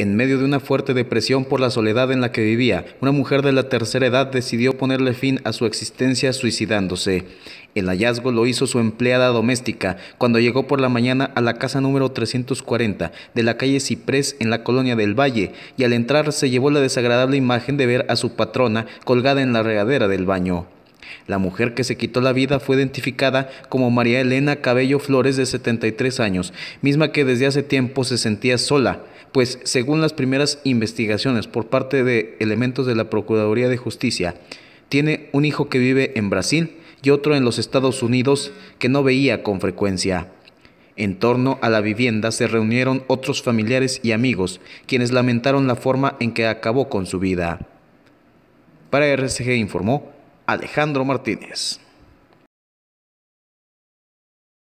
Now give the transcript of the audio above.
En medio de una fuerte depresión por la soledad en la que vivía, una mujer de la tercera edad decidió ponerle fin a su existencia suicidándose. El hallazgo lo hizo su empleada doméstica cuando llegó por la mañana a la casa número 340 de la calle Ciprés en la colonia del Valle y al entrar se llevó la desagradable imagen de ver a su patrona colgada en la regadera del baño. La mujer que se quitó la vida fue identificada como María Elena Cabello Flores de 73 años, misma que desde hace tiempo se sentía sola pues según las primeras investigaciones por parte de elementos de la Procuraduría de Justicia, tiene un hijo que vive en Brasil y otro en los Estados Unidos que no veía con frecuencia. En torno a la vivienda se reunieron otros familiares y amigos, quienes lamentaron la forma en que acabó con su vida. Para RCG informó Alejandro Martínez.